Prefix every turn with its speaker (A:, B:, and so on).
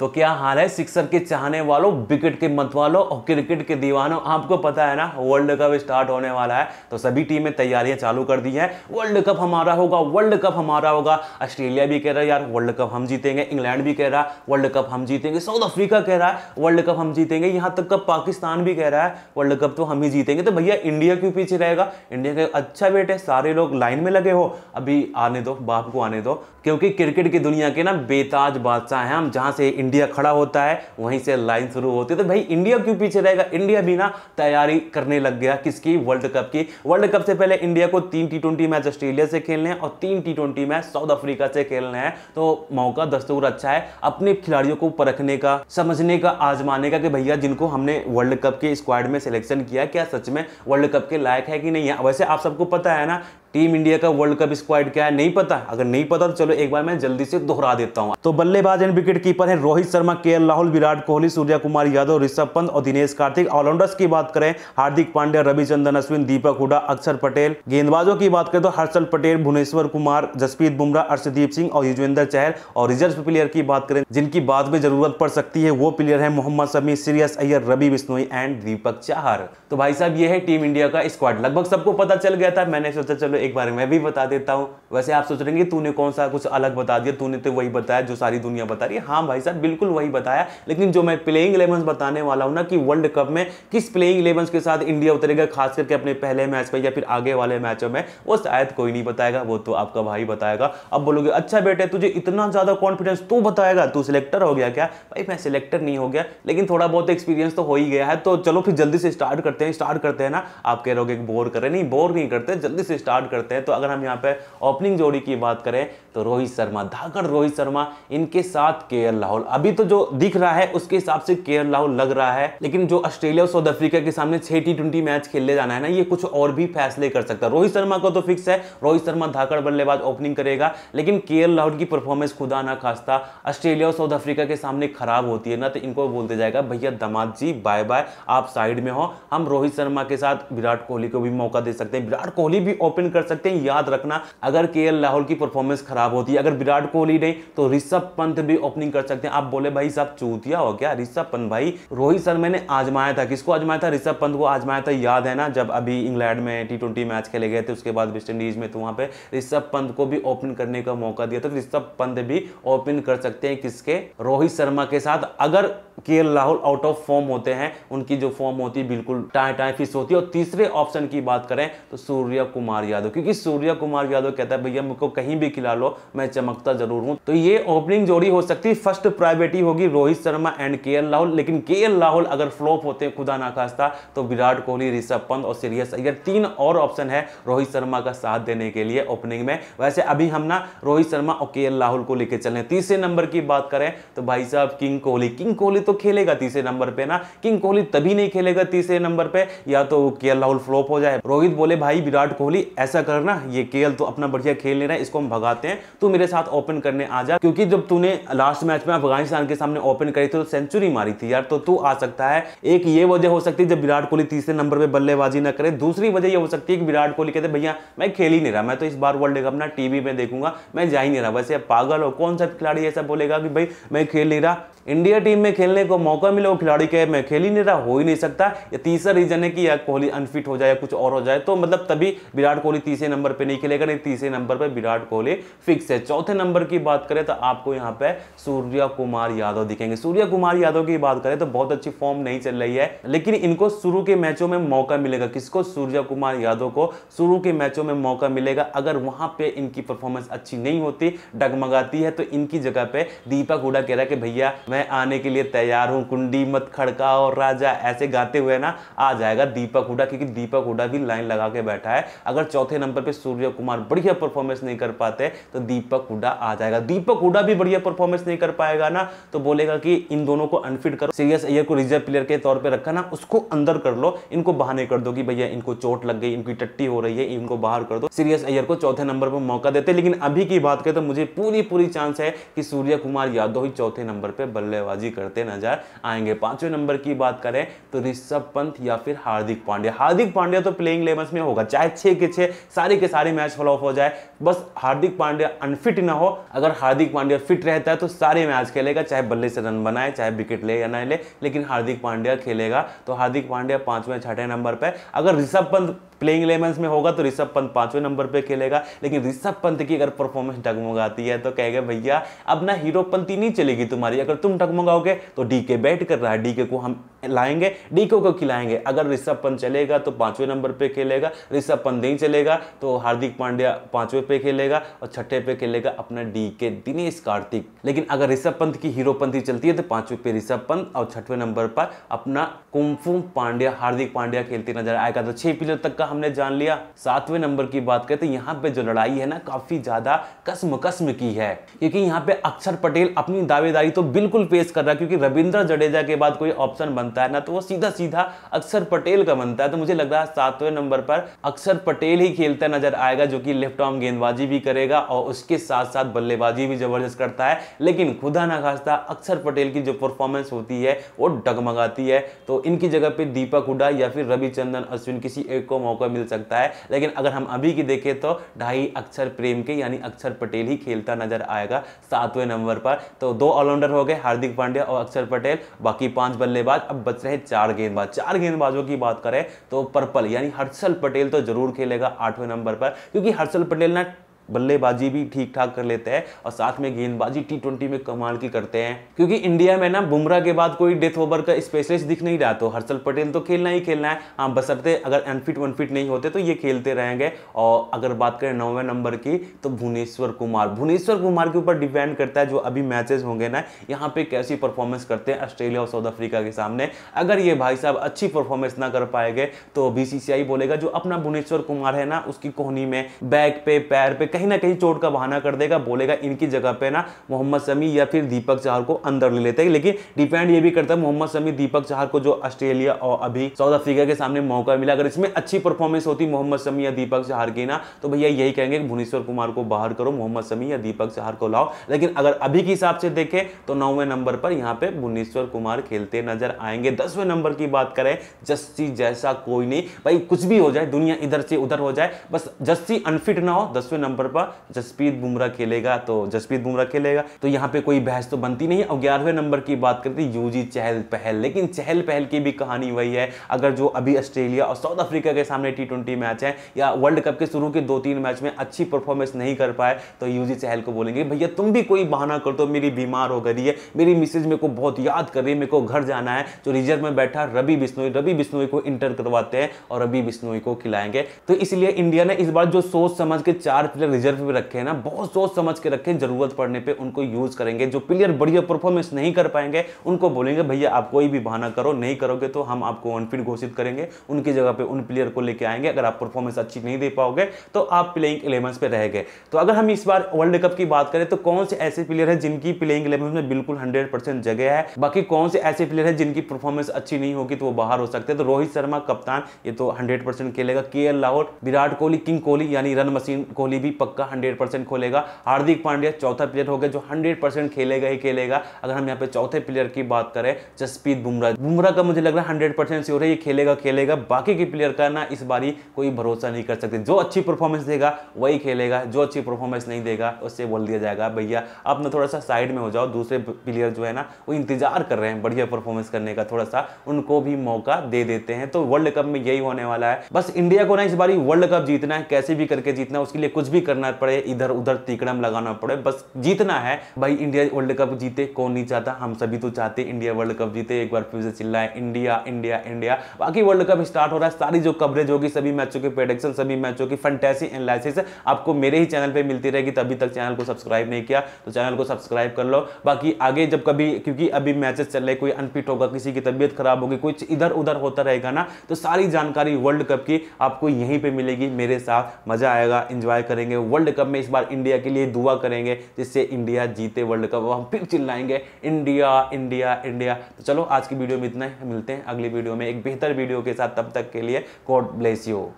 A: तो क्या हाल है सिक्सर के चाहने वालों विकेट के मत वालों और क्रिकेट के दीवानों आपको पता है ना वर्ल्ड कप स्टार्ट होने वाला है तो सभी टीमें तैयारियां चालू कर दी हैं वर्ल्ड कप हमारा होगा वर्ल्ड कप हमारा होगा ऑस्ट्रेलिया भी कह रहा है यार वर्ल्ड कप हम जीतेंगे इंग्लैंड भी कह रहा है वर्ल्ड कप हम जीतेंगे साउथ अफ्रीका कह रहा है वर्ल्ड कप हम जीतेंगे यहाँ तक का पाकिस्तान भी कह रहा है वर्ल्ड कप तो हम ही जीतेंगे तो भैया इंडिया क्यों पीछे रहेगा इंडिया का अच्छा वेट है सारे लोग लाइन में लगे हो अभी आने दो बाप को आने दो क्योंकि क्रिकेट की दुनिया के ना बेताज बादशाह हैं हम जहाँ से इंडिया खड़ा होता है वहीं से लाइन शुरू होती है तो भाई इंडिया क्यों पीछे रहेगा इंडिया भी ना तैयारी करने लग गया किसकी वर्ल्ड कप की वर्ल्ड कप से पहले इंडिया को तीन टी मैच ऑस्ट्रेलिया से खेलने हैं और तीन टी मैच साउथ अफ्रीका से खेलने हैं तो मौका दस्तूर अच्छा है अपने खिलाड़ियों को परखने का समझने का आजमाने का कि भैया जिनको हमने वर्ल्ड कप के स्क्वाड में सिलेक्शन किया क्या सच में वर्ल्ड कप के लायक है कि नहीं है वैसे आप सबको पता है ना टीम इंडिया का वर्ल्ड कप स्क्वाड क्या है नहीं पता अगर नहीं पता तो चलो एक बार मैं जल्दी से दोहरा देता हूँ तो बल्लेबाज एंड विकेट कीपर है रोहित शर्मा के राहुल विराट कोहली सूर्य कुमार यादव ऋषभ पंत और दिनेश कार्तिक ऑलराउंडर्स की बात करें हार्दिक पांड्या रविचंद्रन अश्विन दीपक हुडा अक्षर पटेल गेंदबाजों की बात करें तो हर्षल पटेल भुवनेश्वर कुमार जसप्रीत बुमराह अर्षदीप सिंह और युजवेंद्र चहल और रिजर्व प्लेयर की बात करें जिनकी बाद में जरूरत पड़ सकती है वो प्लेयर है मोहम्मद समी सीरियस अय्यर रवि बिश्नोई एंड दीपक चाहर तो भाई साहब ये है टीम इंडिया का स्क्वाड लगभग सबको पता चल गया था मैंने सोचा चलो एक बार मैं भी बता देता हूँ वैसे आप सोच रहे हैं कि तूने कौन सा कुछ अलग बता दिया तूने तो वही बताया जो सारी दुनिया बता रही है हाँ भाई साहब बिल्कुल वही बताया लेकिन जो मैं प्लेइंग इलेवन बताने वाला हूँ ना कि वर्ल्ड कप में किस प्लेइंग इलेवन के साथ इंडिया उतरेगा खास करके अपने पहले मैच में या फिर आगे वाले मैचों में वो शायद कोई नहीं बताएगा वो तो आपका भाई बताएगा अब बोलोगे अच्छा बेटे तुझे इतना ज़्यादा कॉन्फिडेंस तू बताएगा तू सिलेक्टर हो गया क्या भाई मैं सिलेक्टर नहीं हो गया लेकिन थोड़ा बहुत एक्सपीरियंस तो हो ही गया है तो चलो फिर जल्दी से स्टार्ट करते हैं स्टार्ट करते हैं ना आप कह रहे हो बोर करें नहीं बोर नहीं करते जल्दी से स्टार्ट करते हैं तो अगर हम यहाँ पे ओपनिंग जोड़ी की बात करें तो रोहित शर्मा धाकड़ रोहित शर्मा इनके साथ के राहुल अभी तो जो दिख रहा है उसके हिसाब से के राहुल लग रहा है लेकिन जो ऑस्ट्रेलिया और साउथ अफ्रीका के सामने छह टी ट्वेंटी मैच खेलने जाना है ना ये कुछ और भी फैसले कर सकता है रोहित शर्मा को तो फिक्स है रोहित शर्मा धाकड़ बल्लेबाज ओपनिंग करेगा लेकिन के राहुल की परफॉर्मेंस खुदा ना खास्ता ऑस्ट्रेलिया और साउथ अफ्रीका के सामने खराब होती है ना तो इनको बोलते जाएगा भैया दमाद जी बाय बाय आप साइड में हो हम रोहित शर्मा के साथ विराट कोहली को भी मौका दे सकते हैं विराट कोहली भी ओपन कर सकते हैं याद रखना अगर के राहुल की परफॉर्मेंस खराब खराब होती है अगर विराट कोहली नहीं तो ऋषभ पंत भी ओपनिंग कर सकते हैं आप बोले भाई साहब चूतिया हो क्या ऋषभ पंत भाई रोहित शर्मा ने आजमाया था किसको आजमाया था ऋषभ पंत को आजमाया था याद है ना जब अभी इंग्लैंड में टी मैच खेले गए थे उसके बाद वेस्ट इंडीज में तो वहां पर ऋषभ पंत को भी ओपन करने का मौका दिया था तो ऋषभ पंत भी ओपन कर सकते हैं किसके रोहित शर्मा के साथ अगर के राहुल आउट ऑफ फॉर्म होते हैं उनकी जो फॉर्म होती है बिल्कुल टाए टाए फिस होती है और तीसरे ऑप्शन की बात करें तो सूर्य कुमार यादव क्योंकि सूर्य कुमार यादव कहता है भैया मुझको कहीं भी खिला लो मैं चमकता जरूर हूं तो ये ओपनिंग जोड़ी हो सकती है फर्स्ट प्रायोरिटी होगी रोहित शर्मा एंड के राहुल लेकिन के राहुल अगर फ्लॉप होते हैं खुदा नाखास्ता तो विराट कोहली ऋषभ पंत और सीरियस अय्यर तीन और ऑप्शन है रोहित शर्मा का साथ देने के लिए ओपनिंग में वैसे अभी हम ना रोहित शर्मा और के राहुल को लेकर चले तीसरे नंबर की बात करें तो भाई साहब किंग कोहली किंग कोहली तो खेलेगा तीसरे नंबर पर ना किंग कोहली तभी नहीं खेलेगा तीसरे नंबर पर या तो के राहुल फ्लॉप हो जाए रोहित बोले भाई विराट कोहली ऐसा करना ये के तो अपना बढ़िया खेल ले रहा है इसको हम भगाते हैं तू मेरे साथ ओपन करने आ जा क्योंकि जब तूने लास्ट मैच में अफगानिस्तान के सामने ओपन करी थी तो सेंचुरी मारी थी यार तो तू आ सकता है एक ये वजह हो सकती है जब विराट कोहली तीसरे नंबर पर बल्लेबाजी न करे दूसरी वजह यह हो सकती है कि विराट कोहली कहते भैया मैं खेल ही नहीं रहा मैं तो इस बार वर्ल्ड कप ना टीवी में देखूंगा मैं जा ही नहीं रहा वैसे पागल हो कौन सा खिलाड़ी ऐसा बोलेगा कि भाई मैं खेल नहीं रहा इंडिया टीम में खेलने को मौका मिले वो खिलाड़ी कहे मैं खेल ही नहीं रहा हो ही नहीं सकता या तीसरा रीजन है कि या कोहली अनफिट हो जाए या कुछ और हो जाए तो मतलब तभी विराट कोहली तीसरे नंबर पे नहीं खेलेगा नहीं तीसरे नंबर पे विराट कोहली फिक्स है चौथे नंबर की बात करें तो आपको यहाँ पे सूर्य कुमार यादव दिखेंगे सूर्य कुमार यादव की बात करें तो बहुत अच्छी फॉर्म नहीं चल रही है लेकिन इनको शुरू के मैचों में मौका मिलेगा किसको सूर्य कुमार यादव को शुरू के मैचों में मौका मिलेगा अगर वहां पे इनकी परफॉर्मेंस अच्छी नहीं होती डगमगाती है तो इनकी जगह पे दीपक हुडा कह रहा है कि भैया मैं आने के लिए तैयार हूँ कुंडी मत खड़का और राजा ऐसे गाते हुए ना आ जाएगा दीपक हुडा क्योंकि दीपक हुडा भी लाइन लगा के बैठा है अगर चौथे नंबर पर सूर्य कुमार बढ़िया परफॉर्मेंस नहीं कर पाते तो दीपक हुडा आ जाएगा दीपक हुडा भी बढ़िया परफॉर्मेंस नहीं कर पाएगा ना तो बोलेगा कि इन दोनों को अनफिट करो सीरियस अयर को रिजर्व प्लेयर के तौर पर रखा ना उसको अंदर कर लो इनको बहाने कर दो कि भैया इनको चोट लग गई इनकी टट्टी हो रही है इनको बाहर कर दो सीरियस अयर को चौथे नंबर पर मौका देते लेकिन अभी की बात करें तो मुझे पूरी पूरी चांस है कि सूर्य कुमार यादव ही चौथे नंबर पर बल्लेबाजी करते नजर आएंगे पांचवें नंबर की बात करें तो ऋषभ पंत या फिर हार्दिक पांड्या हार्दिक पांड्या तो प्लेइंग लेवल में होगा चाहे छे के छे सारे के सारे मैच ऑफ हो जाए बस हार्दिक पांड्या अनफिट ना हो अगर हार्दिक पांड्या फिट रहता है तो सारे मैच खेलेगा चाहे बल्ले से रन बनाए चाहे विकेट ले या ना ले लेकिन हार्दिक पांड्या खेलेगा तो हार्दिक पांड्या पांचवें छठे नंबर पर अगर ऋषभ पंत प्लेइंग इलेवेंस में होगा तो ऋषभ पंत पांचवें नंबर पे खेलेगा लेकिन ऋषभ पंत की अगर परफॉर्मेंस डगमगाती है तो कहेगा भैया अब ना हीरो पंती नहीं चलेगी तुम्हारी अगर तुम डगमगाओगे तो डीके बैट कर रहा है डीके को हम लाएंगे डीके को खिलाएंगे अगर ऋषभ पंत चलेगा तो पांचवें नंबर पे खेलेगा ऋषभ पंत नहीं चलेगा तो हार्दिक पांड्या पांचवें पे खेलेगा और छठे पे खेलेगा अपना डी के दिनेश कार्तिक लेकिन अगर ऋषभ पंत की हीरोपंथी चलती है तो पांचवें पे ऋषभ पंत और छठवें नंबर पर अपना कुंफू पांड्या हार्दिक पांड्या खेलते नजर आएगा तो छह पिलर तक का का हमने जान लिया सातवें नंबर की बात करें तो यहाँ पे जो लड़ाई है ना काफी ज्यादा कसम कसम की है क्योंकि यहाँ पे अक्षर पटेल अपनी दावेदारी तो बिल्कुल पेश कर रहा है क्योंकि रविंद्र जडेजा के बाद कोई ऑप्शन बनता है ना तो वो सीधा सीधा अक्षर पटेल का बनता है तो मुझे लग रहा है सातवें नंबर पर अक्षर पटेल ही खेलता नजर आएगा जो की लेफ्ट आर्म गेंदबाजी भी करेगा और उसके साथ साथ बल्लेबाजी भी जबरदस्त करता है लेकिन खुदा ना खास्ता अक्षर पटेल की जो परफॉर्मेंस होती है वो डगमगाती है तो इनकी जगह पे दीपक हुडा या फिर रविचंदन अश्विन किसी एक को मौका मिल सकता है लेकिन अगर हम अभी की देखें तो ढाई अक्षर प्रेम के यानी अक्षर पटेल ही खेलता नजर आएगा सातवें नंबर पर तो दो ऑलराउंडर हो गए हार्दिक पांड्या और अक्षर पटेल बाकी पांच बल्लेबाज अब बच रहे चार गेंदबाज चार गेंदबाजों की बात करें तो पर्पल यानी हर्षल पटेल तो जरूर खेलेगा आठवें नंबर पर क्योंकि हर्षल पटेल ना बल्लेबाजी भी ठीक ठाक कर लेते हैं और साथ में गेंदबाजी टी ट्वेंटी में कमाल की करते हैं क्योंकि इंडिया में ना बुमराह के बाद कोई डेथ ओवर का स्पेशलिस्ट दिख नहीं रहा तो हर्षल पटेल तो खेलना ही खेलना है हाँ बसरते तो अगर अनफिट वनफिट नहीं होते तो ये खेलते रहेंगे और अगर बात करें नौवे नंबर की तो भुवनेश्वर कुमार भुवनेश्वर कुमार के ऊपर डिपेंड करता है जो अभी मैचेस होंगे ना यहाँ पे कैसी परफॉर्मेंस करते हैं ऑस्ट्रेलिया और साउथ अफ्रीका के सामने अगर ये भाई साहब अच्छी परफॉर्मेंस ना कर पाएंगे तो बीसीसीआई बोलेगा जो अपना भुवनेश्वर कुमार है ना उसकी कोहनी में बैक पे पैर पे कहीं ना कहीं चोट का बहाना कर देगा बोलेगा इनकी जगह पे ना मोहम्मद समी या फिर दीपक चाहर को अंदर ले लेते हैं लेकिन डिपेंड ये भी करता है मोहम्मद समी दीपक चाहर को जो ऑस्ट्रेलिया और अभी साउथ अफ्रीका के सामने मौका मिला अगर इसमें अच्छी परफॉर्मेंस होती मोहम्मद शमी या दीपक चाहर की ना तो भैया यही कहेंगे कि भुवनेश्वर कुमार को बाहर करो मोहम्मद समी या दीपक चाहर को लाओ लेकिन अगर अभी के हिसाब से देखें तो नौवें नंबर पर यहाँ पे भुवनेश्वर कुमार खेलते नजर आएंगे दसवें नंबर की बात करें जस्सी जैसा कोई नहीं भाई कुछ भी हो जाए दुनिया इधर से उधर हो जाए बस जस्सी अनफिट ना हो दसवें नंबर नंबर पर जसप्रीत बुमराह खेलेगा तो जसप्रीत बुमराह खेलेगा तो यहाँ पे कोई बहस तो बनती नहीं और ग्यारहवें नंबर की बात करते हैं तो यूजी चहल पहल लेकिन चहल पहल की भी कहानी वही है अगर जो अभी ऑस्ट्रेलिया और साउथ अफ्रीका के सामने टी मैच है या वर्ल्ड कप के शुरू के दो तीन मैच में अच्छी परफॉर्मेंस नहीं कर पाए तो यूजी चहल को बोलेंगे भैया तुम भी कोई बहाना कर दो मेरी बीमार हो गई है मेरी मिसेज मेरे को बहुत याद कर रही है मेरे को घर जाना है जो तो रिजर्व में बैठा रवि बिश्नोई रवि बिश्नोई को इंटर करवाते हैं और रवि बिश्नोई को खिलाएंगे तो इसलिए इंडिया ने इस बार जो सोच समझ के चार प्लेयर रिजर्व भी रखे हैं ना बहुत सोच समझ के रखें जरूरत पड़ने पे उनको यूज़ करेंगे जो प्लेयर बढ़िया परफॉर्मेंस नहीं कर पाएंगे उनको बोलेंगे भैया आप कोई भी बहाना करो नहीं करोगे तो हम आपको अनफिट घोषित करेंगे उनकी जगह पे उन प्लेयर को लेके आएंगे अगर आप परफॉर्मेंस अच्छी नहीं दे पाओगे तो आप प्लेइंग इलेवंस पे रह गए तो अगर हम इस बार वर्ल्ड कप की बात करें तो कौन से ऐसे प्लेयर है जिनकी प्लेइंग इलेवन में बिल्कुल हंड्रेड जगह है बाकी कौन से ऐसे प्लेयर है जिनकी परफॉर्मेंस अच्छी नहीं होगी तो वो बाहर हो सकते हैं तो रोहित शर्मा कप्तान ये तो हंड्रेड खेलेगा के राहुल विराट कोहली किंग कोहली यानी रन मशीन कोहली भी पक्का हंड्रेड परसेंट खोलेगा हार्दिक पांड्या चौथा प्लेयर हो गया जो हंड्रेड परसेंट खेलेगा ही खेलेगा अगर हम यहाँ पे चौथे प्लेयर की बात करें जसप्रीत बुमराह बुमराह का मुझे लग रहा है हंड्रेड परसेंट श्योर है ये खेलेगा खेलेगा बाकी के प्लेयर का ना इस बारी कोई भरोसा नहीं कर सकते जो अच्छी परफॉर्मेंस देगा वही खेलेगा जो अच्छी परफॉर्मेंस नहीं देगा उससे बोल दिया जाएगा भैया आप ना थोड़ा सा साइड में हो जाओ दूसरे प्लेयर जो है ना वो इंतजार कर रहे हैं बढ़िया परफॉर्मेंस करने का थोड़ा सा उनको भी मौका दे देते हैं तो वर्ल्ड कप में यही होने वाला है बस इंडिया को ना इस बारी वर्ल्ड कप जीतना है कैसे भी करके जीतना उसके लिए कुछ भी कर करना पड़े इधर उधर तिकड़म लगाना पड़े बस जीतना है भाई इंडिया वर्ल्ड कप जीते कौन नहीं चाहता हम सभी तो चाहते इंडिया वर्ल्ड कप जीते एक बार फिर से चिल्लाए इंडिया इंडिया इंडिया बाकी वर्ल्ड कप स्टार्ट हो रहा है सारी जो कवरेज होगी सभी मैचों की प्रोडक्शन सभी मैचों की फंटेसी एनालिसिस आपको मेरे ही चैनल पर मिलती रहेगी तभी तक चैनल को सब्सक्राइब नहीं किया तो चैनल को सब्सक्राइब कर लो बाकी आगे जब कभी क्योंकि अभी मैचेस चल रहे कोई अनफिट होगा किसी की तबियत खराब होगी कुछ इधर उधर होता रहेगा ना तो सारी जानकारी वर्ल्ड कप की आपको यहीं पर मिलेगी मेरे साथ मजा आएगा इंजॉय करेंगे वर्ल्ड कप में इस बार इंडिया के लिए दुआ करेंगे जिससे इंडिया जीते वर्ल्ड कप हम फिर चिल्लाएंगे इंडिया इंडिया इंडिया तो चलो आज की वीडियो में इतना ही मिलते हैं अगली वीडियो में एक बेहतर वीडियो के साथ तब तक के लिए गॉड ब्लेस यू